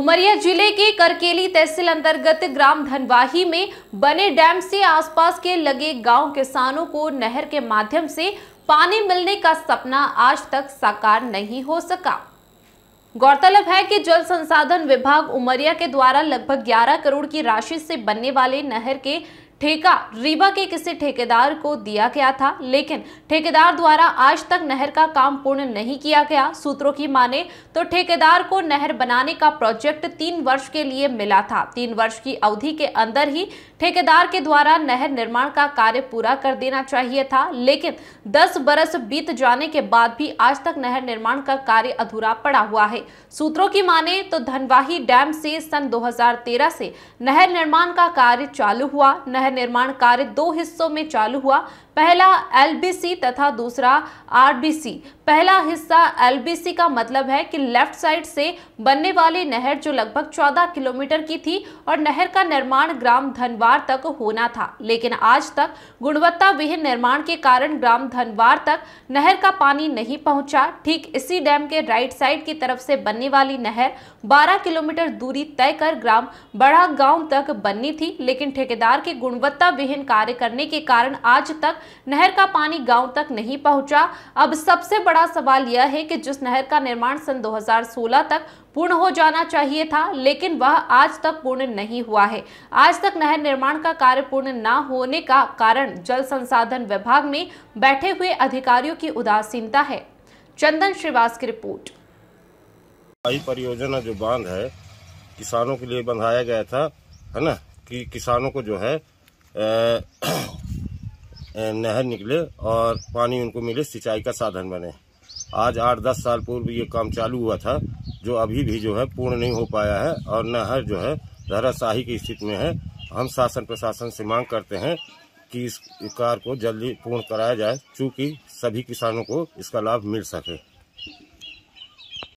उमरिया जिले के करकेली तहसील अंतर्गत ग्राम धनवाही में बने डैम से आसपास के लगे गांव किसानों को नहर के माध्यम से पानी मिलने का सपना आज तक साकार नहीं हो सका गौरतलब है कि जल संसाधन विभाग उमरिया के द्वारा लगभग 11 करोड़ की राशि से बनने वाले नहर के ठेका रीवा के किसी ठेकेदार को दिया गया था लेकिन ठेकेदार द्वारा आज तक नहर का काम पूर्ण नहीं किया गया सूत्रों की माने तो ठेकेदार को नहर बनाने का प्रोजेक्ट तीन वर्ष के लिए मिला था तीन वर्ष की अवधि के अंदर ही ठेकेदार के द्वारा नहर निर्माण का कार्य पूरा कर देना चाहिए था लेकिन दस बरस बीत जाने के बाद भी आज तक नहर निर्माण का कार्य अधूरा पड़ा हुआ है सूत्रों की माने तो धनवाही डैम से सन दो से नहर निर्माण का कार्य चालू हुआ नहर निर्माण कार्य दो हिस्सों में चालू हुआ पहला एलबीसी तथा दूसरा आरबीसी पहला हिस्सा एलबीसी का मतलब है कि लेफ्ट साइड से बनने वाली नहर जो लगभग 14 किलोमीटर की थी और नहर का निर्माण ग्राम धनवार तक होना था लेकिन आज तक गुणवत्ता विहीन निर्माण के कारण ग्राम धनवार तक नहर का पानी नहीं पहुंचा ठीक इसी डैम के राइट साइड की तरफ से बनने वाली नहर 12 किलोमीटर दूरी तय कर ग्राम बड़ा गांव तक बननी थी लेकिन ठेकेदार के गुण गुणवत्ता विहीन कार्य करने के कारण आज तक नहर का पानी गांव तक नहीं पहुंचा अब सबसे बड़ा सवाल यह है कि जिस नहर का निर्माण सन 2016 तक पूर्ण हो जाना चाहिए था लेकिन वह आज तक पूर्ण नहीं हुआ है आज तक नहर निर्माण का कार्य पूर्ण न होने का कारण जल संसाधन विभाग में बैठे हुए अधिकारियों की उदासीनता है चंदन श्रीवास की रिपोर्ट परियोजना जो बांध है किसानों के लिए बंधाया गया था है ना कि किसानों को जो है नहर निकले और पानी उनको मिले सिंचाई का साधन बने आज आठ दस साल पूर्व ये काम चालू हुआ था जो अभी भी जो है पूर्ण नहीं हो पाया है और नहर जो है धराशाही की स्थिति में है हम शासन प्रशासन से मांग करते हैं कि इस कार्य को जल्दी पूर्ण कराया जाए चूँकि सभी किसानों को इसका लाभ मिल सके